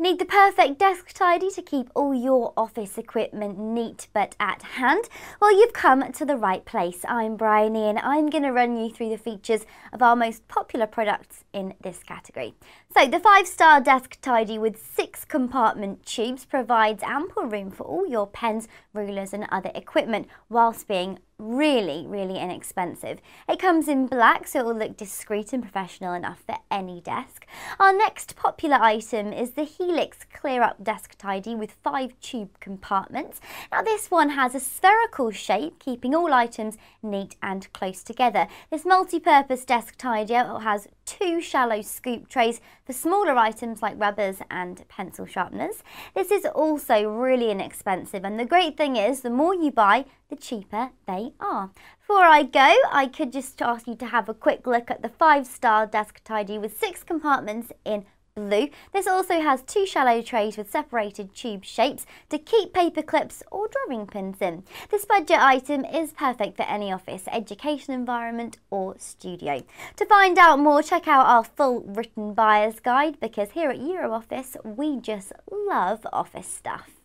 Need the perfect desk tidy to keep all your office equipment neat but at hand? Well, you've come to the right place. I'm Bryony and I'm going to run you through the features of our most popular products in this category. So the five-star desk tidy with six compartment tubes provides ample room for all your pens, rulers and other equipment whilst being really, really inexpensive. It comes in black, so it will look discreet and professional enough for any desk. Our next popular item is the Helix Clear Up Desk Tidy with five tube compartments. Now this one has a spherical shape, keeping all items neat and close together. This multi-purpose desk tidier has two shallow scoop trays for smaller items like rubbers and pencil sharpeners. This is also really inexpensive and the great thing is the more you buy, the cheaper they are. Before I go, I could just ask you to have a quick look at the five-star desk tidy with six compartments in blue. This also has two shallow trays with separated tube shapes to keep paper clips or drawing pins in. This budget item is perfect for any office, education environment or studio. To find out more, check out our full written buyer's guide because here at Euro Office, we just love office stuff.